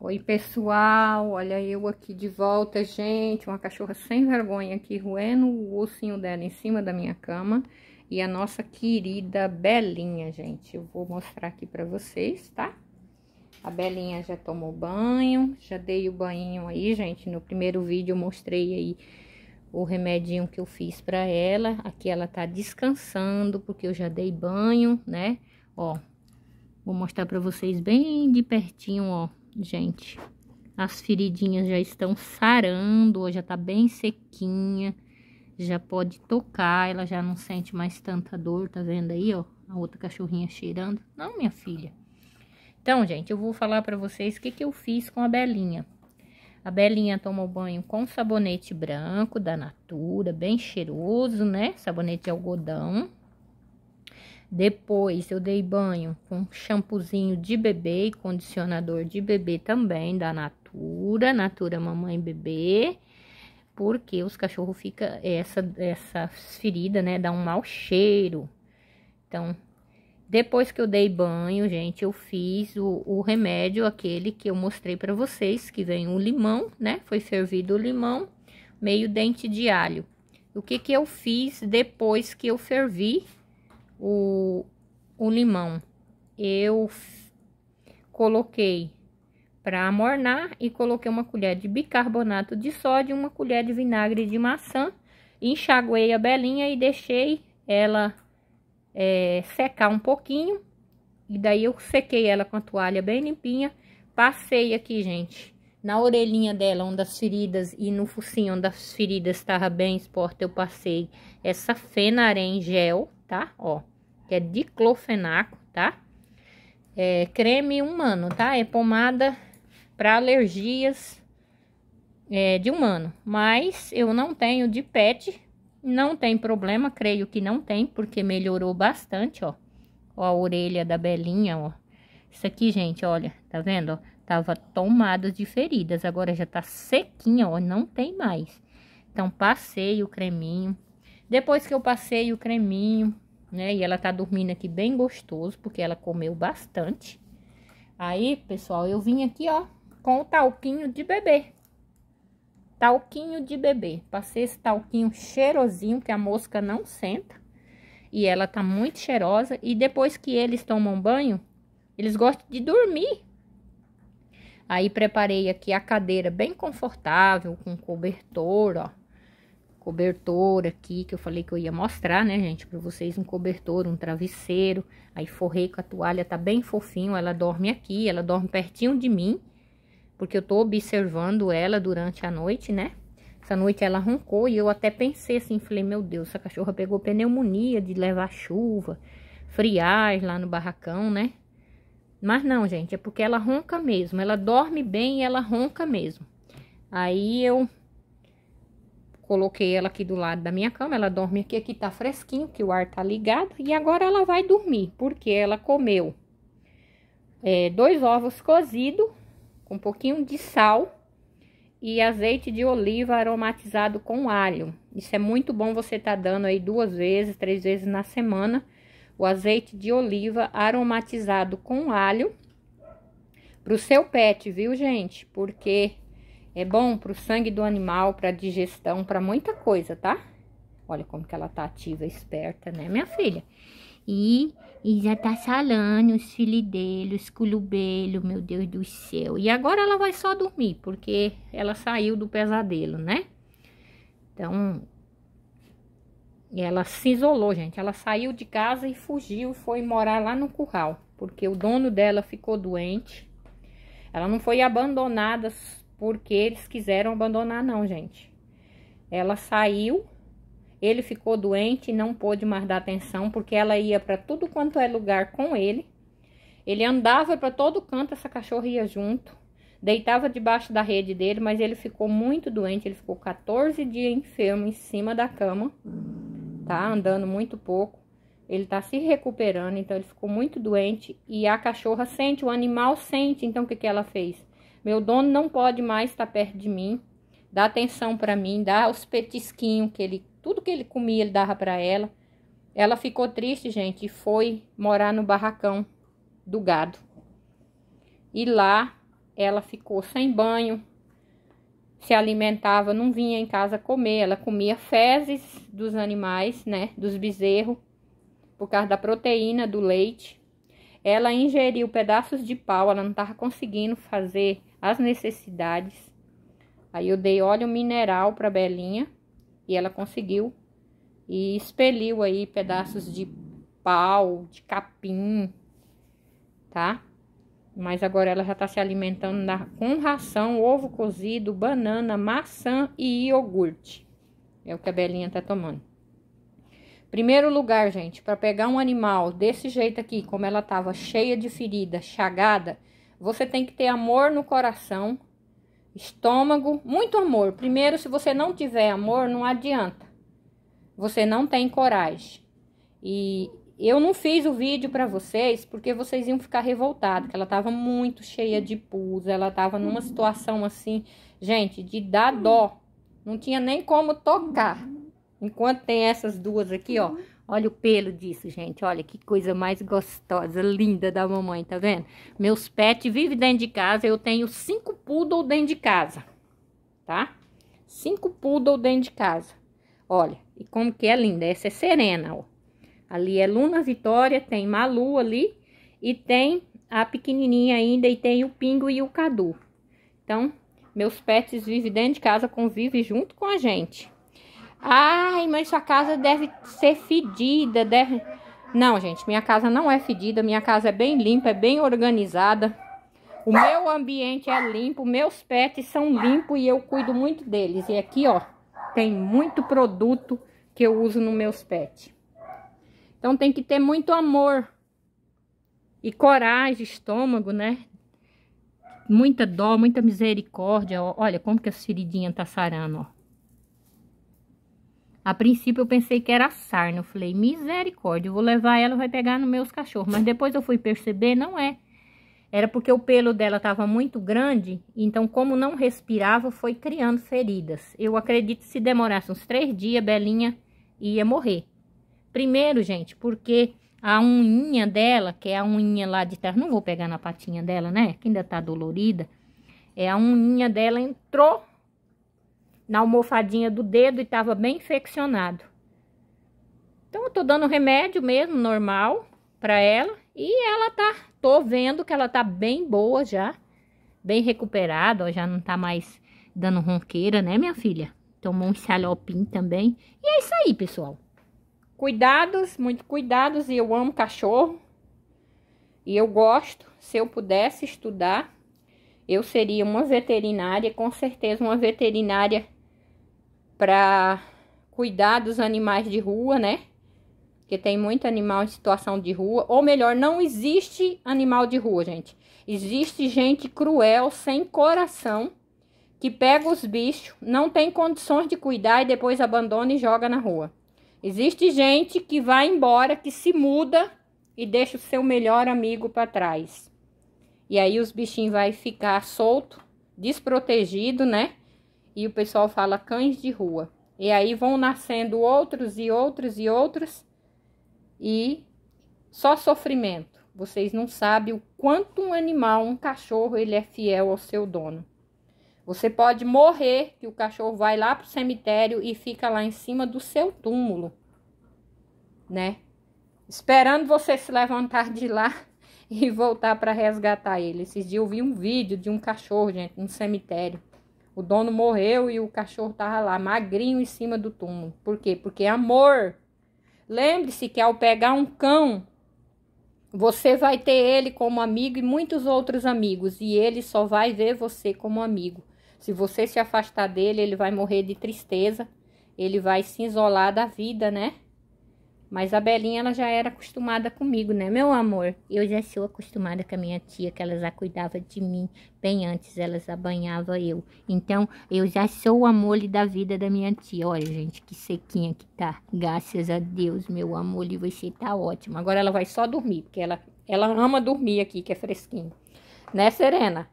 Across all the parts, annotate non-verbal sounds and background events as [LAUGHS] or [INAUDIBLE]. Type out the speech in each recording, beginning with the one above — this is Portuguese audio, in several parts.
Oi, pessoal, olha eu aqui de volta, gente, uma cachorra sem vergonha aqui, roendo o ossinho dela em cima da minha cama, e a nossa querida Belinha, gente, eu vou mostrar aqui pra vocês, tá? A Belinha já tomou banho, já dei o banho aí, gente, no primeiro vídeo eu mostrei aí o remedinho que eu fiz pra ela, aqui ela tá descansando, porque eu já dei banho, né, ó, vou mostrar pra vocês bem de pertinho, ó, gente. As feridinhas já estão sarando, ó, já tá bem sequinha. Já pode tocar, ela já não sente mais tanta dor, tá vendo aí, ó? A outra cachorrinha cheirando. Não, minha filha. Então, gente, eu vou falar pra vocês o que, que eu fiz com a Belinha. A Belinha tomou banho com sabonete branco da Natura, bem cheiroso, né? Sabonete de algodão. Depois eu dei banho com shampoozinho de bebê e condicionador de bebê também da Natura, Natura Mamãe Bebê, porque os cachorros fica essa essa ferida, né, dá um mau cheiro. Então, depois que eu dei banho, gente, eu fiz o, o remédio aquele que eu mostrei para vocês, que vem o limão, né? Foi servido o limão, meio dente de alho. O que que eu fiz depois que eu fervi o, o limão. Eu coloquei para amornar e coloquei uma colher de bicarbonato de sódio, uma colher de vinagre de maçã, enxaguei a belinha e deixei ela é, secar um pouquinho. E daí eu sequei ela com a toalha bem limpinha, passei aqui, gente, na orelhinha dela, onde as feridas e no focinho onde as feridas estavam bem exposta, eu passei essa fenaré gel tá? Ó, que é diclofenaco, tá? É creme humano, tá? É pomada para alergias é, de humano. Mas eu não tenho de pet, não tem problema, creio que não tem, porque melhorou bastante, ó. Ó a orelha da Belinha, ó. Isso aqui, gente, olha, tá vendo, ó? Tava tomada de feridas, agora já tá sequinha, ó, não tem mais. Então, passei o creminho, depois que eu passei o creminho, né? E ela tá dormindo aqui bem gostoso, porque ela comeu bastante. Aí, pessoal, eu vim aqui, ó, com o talquinho de bebê. Talquinho de bebê. Passei esse talquinho cheirosinho, que a mosca não senta. E ela tá muito cheirosa. E depois que eles tomam banho, eles gostam de dormir. Aí, preparei aqui a cadeira bem confortável, com cobertor, ó cobertor aqui, que eu falei que eu ia mostrar, né, gente, pra vocês, um cobertor, um travesseiro, aí forrei com a toalha, tá bem fofinho, ela dorme aqui, ela dorme pertinho de mim, porque eu tô observando ela durante a noite, né, essa noite ela roncou e eu até pensei assim, falei, meu Deus, essa cachorra pegou pneumonia de levar chuva, friar lá no barracão, né? Mas não, gente, é porque ela ronca mesmo, ela dorme bem e ela ronca mesmo. Aí eu Coloquei ela aqui do lado da minha cama, ela dorme aqui, aqui tá fresquinho, que o ar tá ligado. E agora ela vai dormir, porque ela comeu é, dois ovos cozidos, com um pouquinho de sal e azeite de oliva aromatizado com alho. Isso é muito bom você tá dando aí duas vezes, três vezes na semana. O azeite de oliva aromatizado com alho pro seu pet, viu, gente? Porque é bom pro sangue do animal, pra digestão, pra muita coisa, tá? Olha como que ela tá ativa, esperta, né, minha filha? E, e já tá salando os filhos dele, os culubelo, meu Deus do céu. E agora ela vai só dormir, porque ela saiu do pesadelo, né? Então, ela se isolou, gente. Ela saiu de casa e fugiu foi morar lá no curral, porque o dono dela ficou doente. Ela não foi abandonada porque eles quiseram abandonar, não, gente. Ela saiu, ele ficou doente e não pôde mais dar atenção, porque ela ia para tudo quanto é lugar com ele. Ele andava para todo canto, essa cachorra ia junto, deitava debaixo da rede dele, mas ele ficou muito doente, ele ficou 14 dias enfermo em cima da cama, tá? Andando muito pouco. Ele tá se recuperando, então ele ficou muito doente e a cachorra sente, o animal sente. Então o que que ela fez? Meu dono não pode mais estar perto de mim, dar atenção para mim, dar os petisquinhos que ele, tudo que ele comia, ele dava para ela. Ela ficou triste, gente, e foi morar no barracão do gado. E lá ela ficou sem banho, se alimentava, não vinha em casa comer, ela comia fezes dos animais, né, dos bezerros, por causa da proteína do leite. Ela ingeriu pedaços de pau, ela não estava conseguindo fazer as necessidades. Aí eu dei óleo mineral para Belinha e ela conseguiu e expeliu aí pedaços de pau, de capim, tá? Mas agora ela já tá se alimentando na, com ração, ovo cozido, banana, maçã e iogurte. É o que a Belinha tá tomando. Primeiro lugar, gente, para pegar um animal desse jeito aqui, como ela tava cheia de ferida, chagada, você tem que ter amor no coração, estômago, muito amor. Primeiro, se você não tiver amor, não adianta. Você não tem coragem. E eu não fiz o vídeo para vocês porque vocês iam ficar revoltados, que ela tava muito cheia de pus, ela tava numa situação assim, gente, de dar dó. Não tinha nem como tocar. Enquanto tem essas duas aqui, ó. Olha o pelo disso, gente. Olha que coisa mais gostosa, linda da mamãe, tá vendo? Meus pets vivem dentro de casa. Eu tenho cinco poodle dentro de casa, tá? Cinco poodle dentro de casa. Olha, e como que é linda. Essa é Serena, ó. Ali é Luna Vitória, tem Malu ali e tem a pequenininha ainda e tem o Pingo e o Cadu. Então, meus pets vivem dentro de casa, convivem junto com a gente. Ai, mas sua casa deve ser fedida, deve. Não, gente, minha casa não é fedida, minha casa é bem limpa, é bem organizada. O meu ambiente é limpo, meus pets são limpos e eu cuido muito deles. E aqui, ó, tem muito produto que eu uso nos meus pets. Então tem que ter muito amor e coragem, estômago, né? Muita dó, muita misericórdia. Olha como que as feridinhas tá sarando, ó. A princípio, eu pensei que era sarna. Eu falei, misericórdia, eu vou levar ela, vai pegar nos meus cachorros. Mas depois eu fui perceber, não é. Era porque o pelo dela estava muito grande, então como não respirava, foi criando feridas. Eu acredito que se demorasse uns três dias, Belinha ia morrer. Primeiro, gente, porque a unhinha dela, que é a unhinha lá de trás, não vou pegar na patinha dela, né? Que ainda tá dolorida. É a unhinha dela entrou na almofadinha do dedo e estava bem infeccionado. Então, eu tô dando remédio mesmo, normal, para ela. E ela tá, tô vendo que ela tá bem boa já, bem recuperada, ó, já não tá mais dando ronqueira, né, minha filha? Tomou um xalopim também. E é isso aí, pessoal. Cuidados, muito cuidados, e eu amo cachorro. E eu gosto, se eu pudesse estudar, eu seria uma veterinária, com certeza uma veterinária para cuidar dos animais de rua, né? Porque tem muito animal em situação de rua, ou melhor, não existe animal de rua, gente. Existe gente cruel, sem coração, que pega os bichos, não tem condições de cuidar e depois abandona e joga na rua. Existe gente que vai embora, que se muda e deixa o seu melhor amigo para trás. E aí os bichinhos vai ficar solto, desprotegido, né? e o pessoal fala cães de rua. E aí vão nascendo outros e outros e outros e só sofrimento. Vocês não sabem o quanto um animal, um cachorro, ele é fiel ao seu dono. Você pode morrer que o cachorro vai lá pro cemitério e fica lá em cima do seu túmulo, né? Esperando você se levantar de lá [LAUGHS] e voltar para resgatar ele. Esses dias eu vi um vídeo de um cachorro, gente, no cemitério. O dono morreu e o cachorro tava lá, magrinho em cima do túmulo. Por quê? Porque é amor. Lembre-se que ao pegar um cão, você vai ter ele como amigo e muitos outros amigos, e ele só vai ver você como amigo. Se você se afastar dele, ele vai morrer de tristeza, ele vai se isolar da vida, né? Mas a Belinha, ela já era acostumada comigo, né, meu amor? Eu já sou acostumada com a minha tia, que ela já cuidava de mim bem antes, ela já banhava eu. Então, eu já sou o amor da vida da minha tia. Olha, gente, que sequinha que tá. Graças a Deus, meu amor, e você tá ótimo. Agora ela vai só dormir, porque ela, ela ama dormir aqui, que é fresquinho. Né, Serena?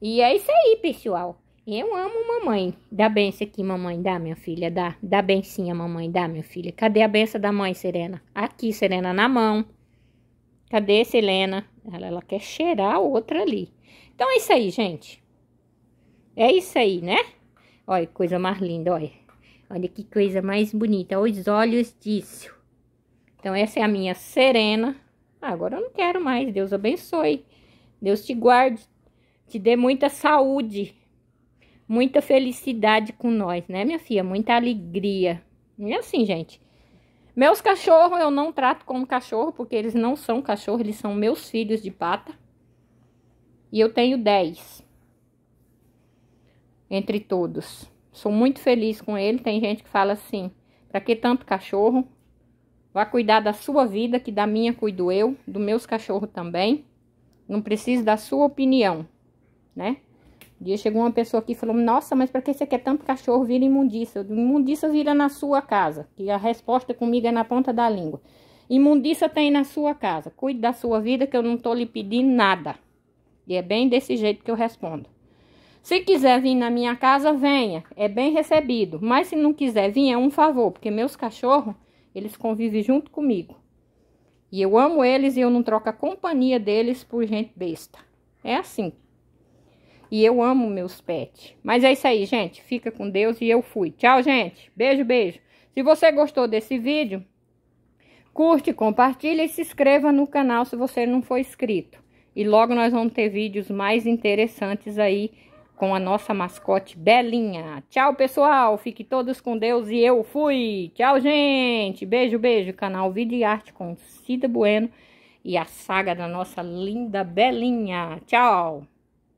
E é isso aí, pessoal. Eu amo mamãe. Dá benção aqui, mamãe. Dá, minha filha. Dá. Dá bencinha, mamãe. Dá, minha filha. Cadê a benção da mãe, Serena? Aqui, Serena, na mão. Cadê, Selena? Ela, ela quer cheirar a outra ali. Então é isso aí, gente. É isso aí, né? Olha, que coisa mais linda, olha. Olha que coisa mais bonita. Os olhos disso. Então essa é a minha Serena. Ah, agora eu não quero mais. Deus abençoe. Deus te guarde. Te dê muita saúde muita felicidade com nós, né, minha filha? Muita alegria. E assim, gente. Meus cachorros eu não trato como cachorro, porque eles não são cachorro, eles são meus filhos de pata. E eu tenho 10. Entre todos. Sou muito feliz com ele. Tem gente que fala assim: pra que tanto cachorro? Vá cuidar da sua vida, que da minha cuido eu, dos meus cachorros também. Não preciso da sua opinião, né? Um dia chegou uma pessoa aqui e falou: Nossa, mas para que você quer tanto cachorro vira imundícia? Imundícia vira na sua casa. E a resposta comigo é na ponta da língua. Imundícia tem na sua casa. Cuide da sua vida que eu não tô lhe pedindo nada. E é bem desse jeito que eu respondo. Se quiser vir na minha casa, venha. É bem recebido. Mas se não quiser vir, é um favor, porque meus cachorros, eles convivem junto comigo. E eu amo eles e eu não troco a companhia deles por gente besta. É assim. E eu amo meus pets. Mas é isso aí, gente. Fica com Deus e eu fui. Tchau, gente. Beijo, beijo. Se você gostou desse vídeo, curte, compartilha e se inscreva no canal se você não for inscrito. E logo nós vamos ter vídeos mais interessantes aí com a nossa mascote Belinha. Tchau, pessoal. Fique todos com Deus e eu fui. Tchau, gente. Beijo, beijo. Canal Vida e Arte com Cida Bueno e a saga da nossa linda Belinha. Tchau.